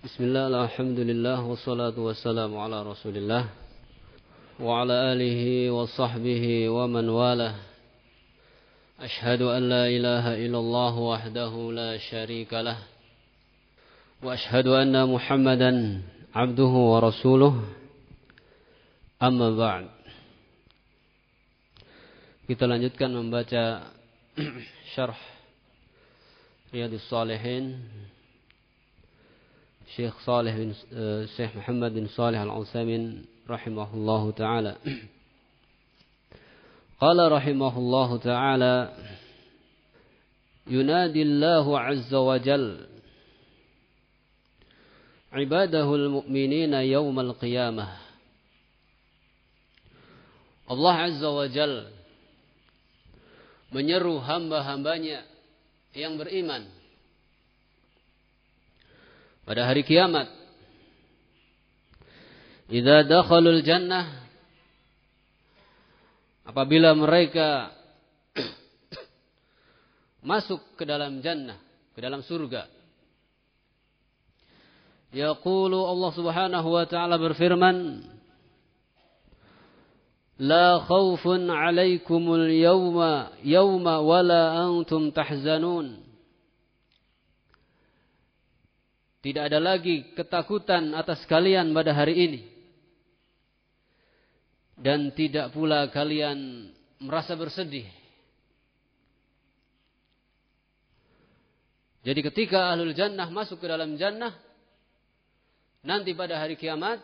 Bismillah, alhamdulillah, wassalatu wassalamu ala rasulillah Wa ala alihi wa sahbihi wa man walah Ashhadu an la ilaha illallah wahdahu la sharika lah Wa ashhadu anna muhammadan abduhu wa rasuluh Amma ba'd Kita lanjutkan membaca Syarh Riyadus Salihin الشيخ صالح بن الشيخ آه، محمد بن صالح العثيمين رحمه الله تعالى قال رحمه الله تعالى ينادي الله عز وجل عباده المؤمنين يوم القيامة الله عز وجل menyeru hamba-hambanya yang beriman pada hari kiamat. Idza dakhalul jannah apabila mereka masuk ke dalam jannah, ke dalam surga. Yaqulu Allah Subhanahu wa taala berfirman, "La khaufun 'alaikumul yawma yawma wala antum tahzanun." Tidak ada lagi ketakutan atas kalian pada hari ini. Dan tidak pula kalian merasa bersedih. Jadi ketika ahlul jannah masuk ke dalam jannah, nanti pada hari kiamat,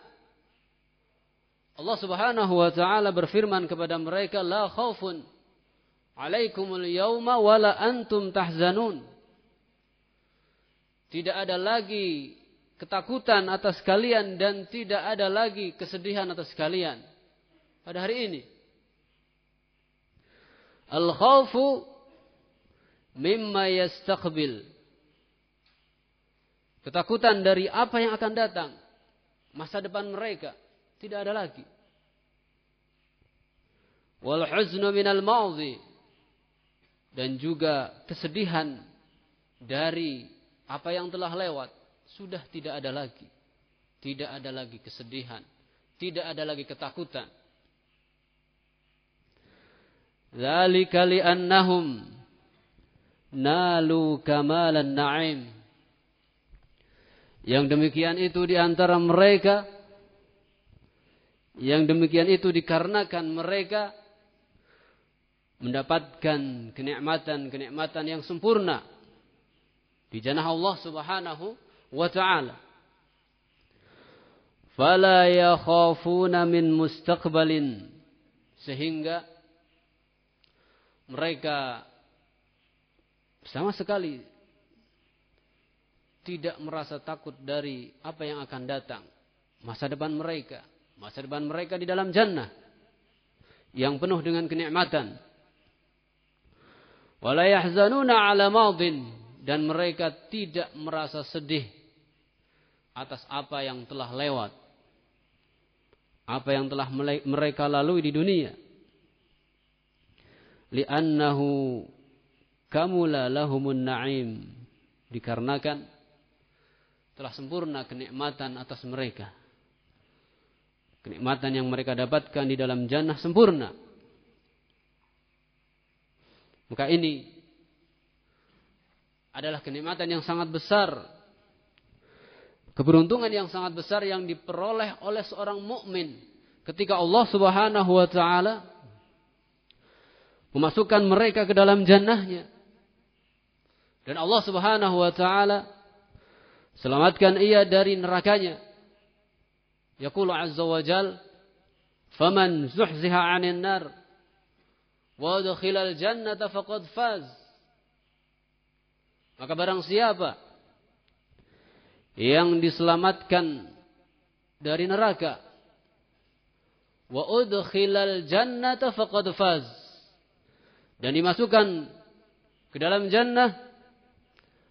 Allah subhanahu wa ta'ala berfirman kepada mereka, La khawfun alaikumul yawma wala antum tahzanun. Tidak ada lagi ketakutan atas kalian dan tidak ada lagi kesedihan atas kalian. Pada hari ini. Al-khawfu mimma yastaqbil. Ketakutan dari apa yang akan datang. Masa depan mereka. Tidak ada lagi. Wal huznu minal ma'udhi. Dan juga kesedihan dari apa yang telah lewat sudah tidak ada lagi. Tidak ada lagi kesedihan, tidak ada lagi ketakutan. Zalika li'annahum nalu kamalan na'im. Yang demikian itu di antara mereka yang demikian itu dikarenakan mereka mendapatkan kenikmatan-kenikmatan yang sempurna di jannah Allah Subhanahu wa taala. Fala yakhafuna min mustaqbalin sehingga mereka sama sekali tidak merasa takut dari apa yang akan datang masa depan mereka masa depan mereka di dalam jannah yang penuh dengan kenikmatan wala yahzanuna ala madin dan mereka tidak merasa sedih atas apa yang telah lewat, apa yang telah mereka lalui di dunia. Li'annahu kamula lahumun na'im. Dikarenakan telah sempurna kenikmatan atas mereka. Kenikmatan yang mereka dapatkan di dalam jannah sempurna. Maka ini adalah kenikmatan yang sangat besar. Keberuntungan yang sangat besar yang diperoleh oleh seorang mukmin ketika Allah Subhanahu wa taala memasukkan mereka ke dalam jannahnya. Dan Allah Subhanahu wa taala selamatkan ia dari nerakanya. Yaqulu azza wa jal, "Faman zuhziha 'anil nar wa udkhila al-jannata faqad faz." Maka barang siapa yang diselamatkan dari neraka wa udkhilal jannata faqad faz dan dimasukkan ke dalam jannah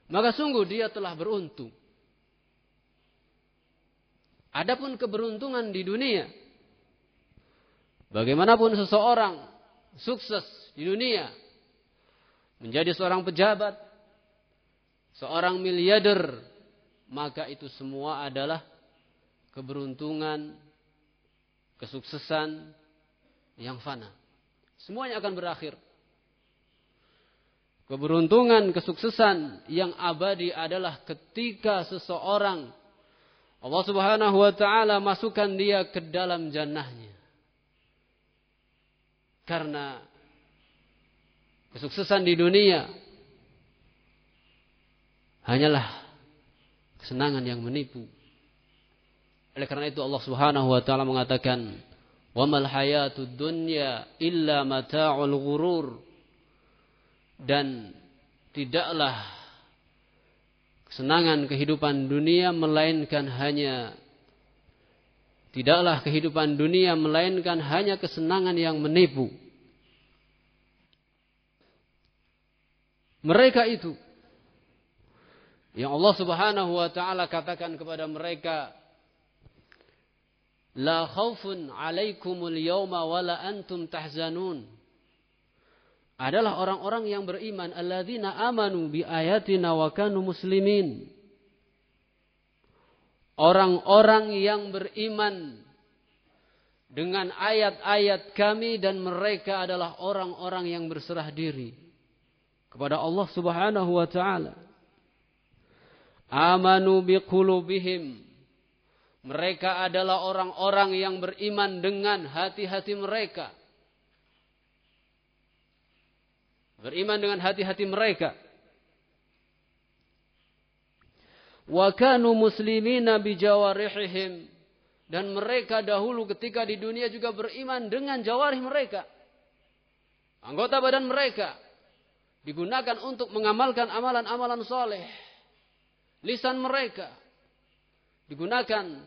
maka sungguh dia telah beruntung adapun keberuntungan di dunia bagaimanapun seseorang sukses di dunia menjadi seorang pejabat seorang miliader maka itu semua adalah keberuntungan, kesuksesan yang fana. Semuanya akan berakhir. Keberuntungan, kesuksesan yang abadi adalah ketika seseorang Allah Subhanahu wa taala masukkan dia ke dalam jannahnya. Karena kesuksesan di dunia hanyalah kesenangan yang menipu. Oleh karena itu Allah Subhanahu wa taala mengatakan, "Wa mal hayatud dunya illa mata'ul ghurur." Dan tidaklah kesenangan kehidupan dunia melainkan hanya tidaklah kehidupan dunia melainkan hanya kesenangan yang menipu. Mereka itu yang Allah Subhanahu wa taala katakan kepada mereka, "La khaufun 'alaikumul yawma wa la antum tahzanun." Adalah orang-orang yang beriman, alladzina amanu bi ayatina wa kanu muslimin. Orang-orang yang beriman dengan ayat-ayat kami dan mereka adalah orang-orang yang berserah diri kepada Allah Subhanahu wa taala amanu biqulubihim mereka adalah orang-orang yang beriman dengan hati-hati mereka beriman dengan hati-hati mereka wa kanu muslimina bijawarihihim dan mereka dahulu ketika di dunia juga beriman dengan jawarih mereka anggota badan mereka digunakan untuk mengamalkan amalan-amalan soleh lisan mereka digunakan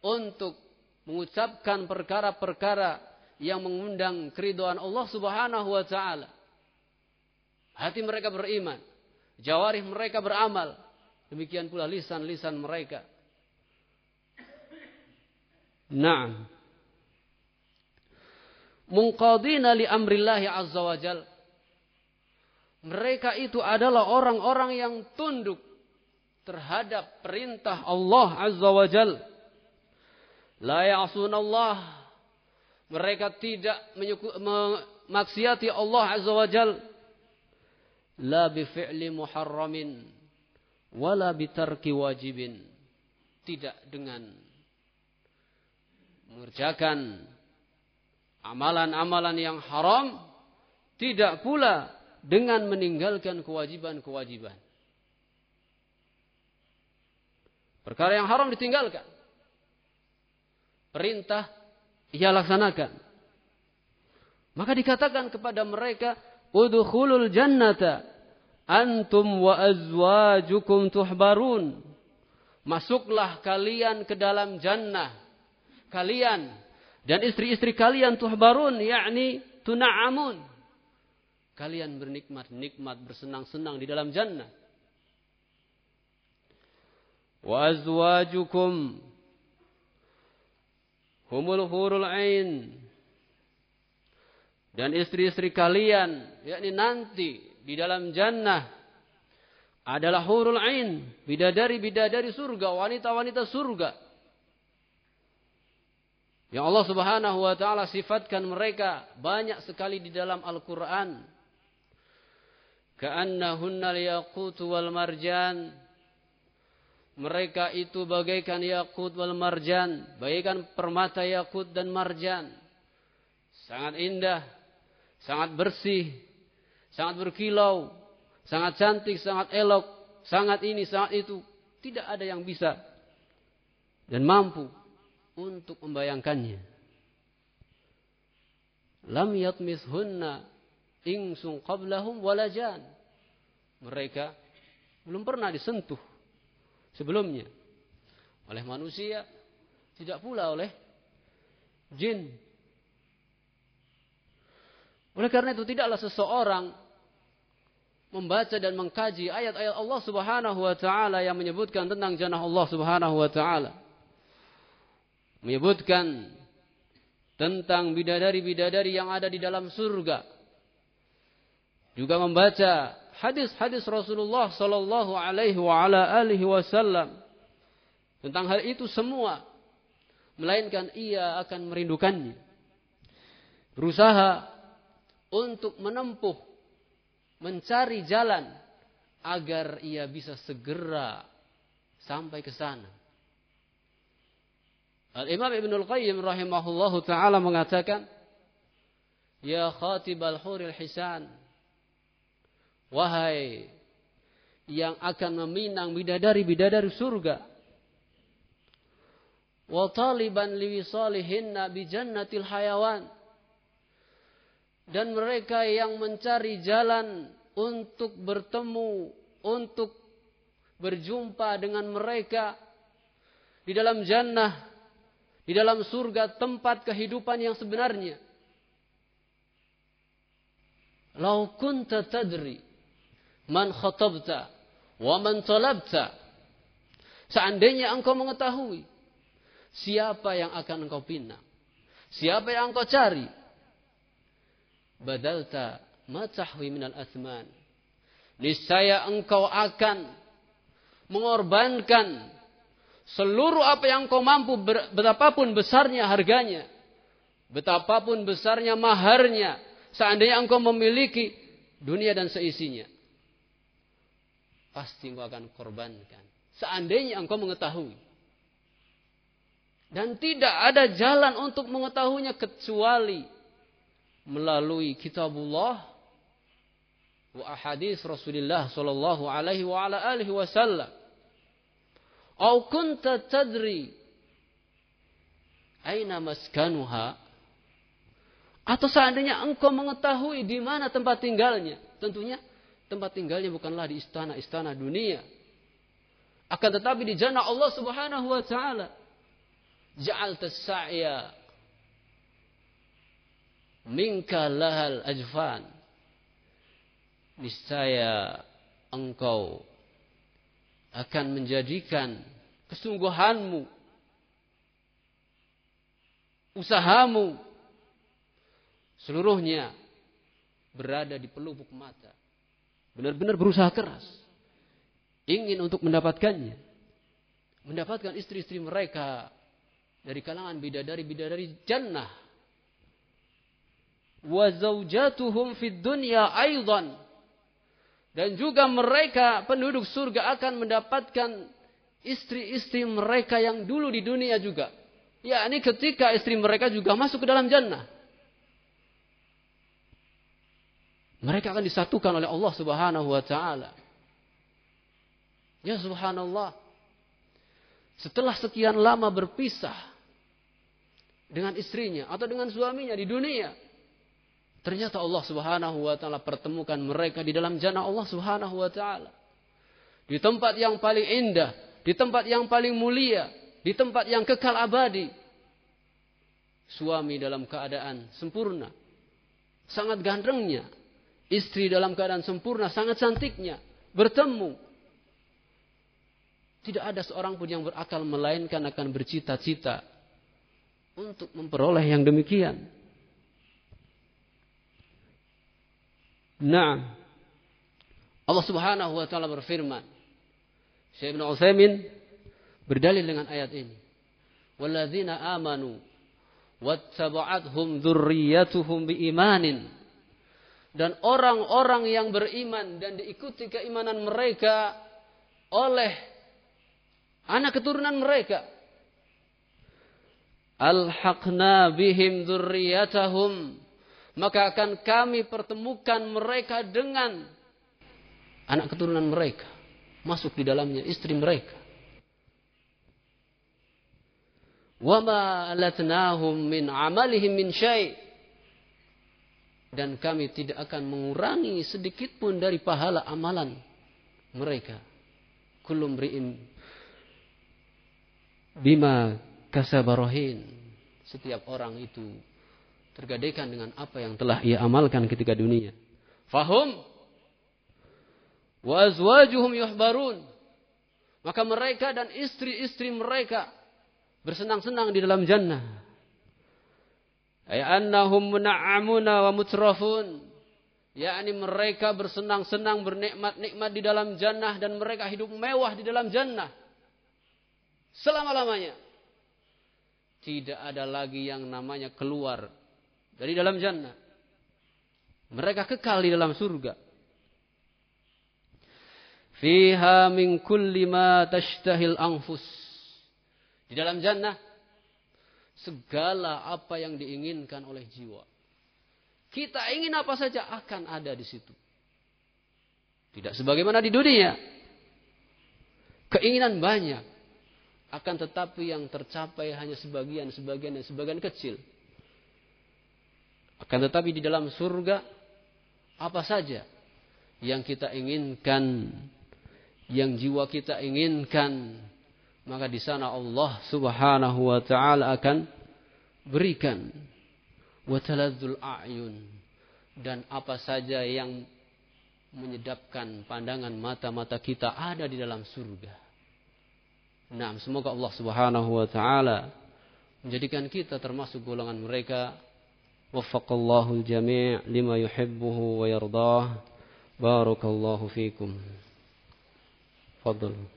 untuk mengucapkan perkara-perkara yang mengundang keriduan Allah Subhanahu wa taala. Hati mereka beriman, jawarih mereka beramal, demikian pula lisan-lisan mereka. Naam. Munqadina li amrillahi azza wajal. Mereka itu adalah orang-orang yang tunduk terhadap perintah Allah Azza wa Jal. La ya'sunallah. Mereka tidak memaksiati Allah Azza wa Jal. La bifi'li muharramin. Wala bitarki wajibin. Tidak dengan mengerjakan amalan-amalan yang haram. Tidak pula dengan meninggalkan kewajiban-kewajiban. Perkara yang haram ditinggalkan. Perintah ia laksanakan. Maka dikatakan kepada mereka, "Udkhulul jannata antum wa azwajukum tuhbarun." Masuklah kalian ke dalam jannah. Kalian dan istri-istri kalian tuhbarun, yakni tuna'amun. Kalian bernikmat-nikmat, bersenang-senang di dalam jannah. وأزواجكم humul hurul ain dan istri-istri kalian yakni nanti di dalam jannah adalah hurul ain bidadari-bidadari surga wanita-wanita surga yang Allah Subhanahu wa taala sifatkan mereka banyak sekali di dalam Al-Qur'an ka'annahunnal al-yaqut wal marjan mereka itu bagaikan yakut wal marjan, bagaikan permata yakut dan marjan. Sangat indah, sangat bersih, sangat berkilau, sangat cantik, sangat elok, sangat ini, sangat itu. Tidak ada yang bisa dan mampu untuk membayangkannya. Lam yatmishunna ingsun qablahum walajan. Mereka belum pernah disentuh sebelumnya. Oleh manusia, tidak pula oleh jin. Oleh karena itu tidaklah seseorang membaca dan mengkaji ayat-ayat Allah Subhanahu wa taala yang menyebutkan tentang jannah Allah Subhanahu wa taala. Menyebutkan tentang bidadari-bidadari yang ada di dalam surga. Juga membaca hadis-hadis Rasulullah Sallallahu Alaihi wa ala alihi Wasallam tentang hal itu semua, melainkan ia akan merindukannya, berusaha untuk menempuh, mencari jalan agar ia bisa segera sampai ke sana. Al Imam Ibnul Qayyim rahimahullahu taala mengatakan, "Ya khatibal huril hisan, Wahai yang akan meminang bidadari-bidadari surga. Wa taliban liwisalihinna bi jannatil hayawan. Dan mereka yang mencari jalan untuk bertemu, untuk berjumpa dengan mereka di dalam jannah, di dalam surga tempat kehidupan yang sebenarnya. Lau kunta tadri man khatabta wa man talabta. Seandainya engkau mengetahui siapa yang akan engkau bina, siapa yang engkau cari, badalta tahwi minal asman. Niscaya engkau akan mengorbankan seluruh apa yang engkau mampu betapapun besarnya harganya, betapapun besarnya maharnya, seandainya engkau memiliki dunia dan seisinya pasti engkau akan korbankan. Seandainya engkau mengetahui. Dan tidak ada jalan untuk mengetahuinya kecuali melalui kitabullah wa hadis Rasulullah sallallahu alaihi wa ala alihi wasallam. Au kunta tadri aina maskanuha atau seandainya engkau mengetahui di mana tempat tinggalnya, tentunya Tempat tinggalnya bukanlah di istana-istana dunia. Akan tetapi di jannah Allah Subhanahu wa taala. Ja'al tasaya minka lahal ajfan. Niscaya engkau akan menjadikan kesungguhanmu usahamu seluruhnya berada di pelupuk mata Benar-benar berusaha keras. Ingin untuk mendapatkannya. Mendapatkan istri-istri mereka dari kalangan bidadari-bidadari jannah. Wa fid dunya aidan. Dan juga mereka penduduk surga akan mendapatkan istri-istri mereka yang dulu di dunia juga. Ya, ini ketika istri mereka juga masuk ke dalam jannah. Mereka akan disatukan oleh Allah Subhanahu wa taala. Ya subhanallah. Setelah sekian lama berpisah dengan istrinya atau dengan suaminya di dunia, ternyata Allah Subhanahu wa taala pertemukan mereka di dalam jannah Allah Subhanahu wa taala. Di tempat yang paling indah, di tempat yang paling mulia, di tempat yang kekal abadi. Suami dalam keadaan sempurna, sangat gandrungnya istri dalam keadaan sempurna, sangat cantiknya, bertemu. Tidak ada seorang pun yang berakal melainkan akan bercita-cita untuk memperoleh yang demikian. Nah, Allah Subhanahu wa taala berfirman. Syekh Ibn Utsaimin berdalil dengan ayat ini. Walladzina amanu wattaba'athum dzurriyyatuhum biimanin dan orang-orang yang beriman dan diikuti keimanan mereka oleh anak keturunan mereka. al-haqna bihim dzurriyyatahum maka akan kami pertemukan mereka dengan anak keturunan mereka masuk di dalamnya istri mereka wama alatnahum min amalihim min syai' dan kami tidak akan mengurangi sedikit pun dari pahala amalan mereka. Kulumriin bima kasabarohin. Setiap orang itu tergadaikan dengan apa yang telah ia amalkan ketika dunia. Fahum wa azwajuhum yuhbarun. Maka mereka dan istri-istri mereka bersenang-senang di dalam jannah ay annahum mun'amuna wa mutrafun yakni mereka bersenang-senang bernikmat-nikmat di dalam jannah dan mereka hidup mewah di dalam jannah selama-lamanya tidak ada lagi yang namanya keluar dari dalam jannah mereka kekal di dalam surga fiha min kulli ma tashtahil anfus di dalam jannah segala apa yang diinginkan oleh jiwa. Kita ingin apa saja akan ada di situ. Tidak sebagaimana di dunia. Keinginan banyak. Akan tetapi yang tercapai hanya sebagian, sebagian, dan sebagian kecil. Akan tetapi di dalam surga, apa saja yang kita inginkan, yang jiwa kita inginkan, maka di sana Allah Subhanahu wa taala akan berikan wataladzul a'yun dan apa saja yang menyedapkan pandangan mata-mata kita ada di dalam surga. Nah, semoga Allah Subhanahu wa taala menjadikan kita termasuk golongan mereka. Waffaqallahu jami' lima yuhibbuhu wa yardah. Barakallahu fikum. Fadlu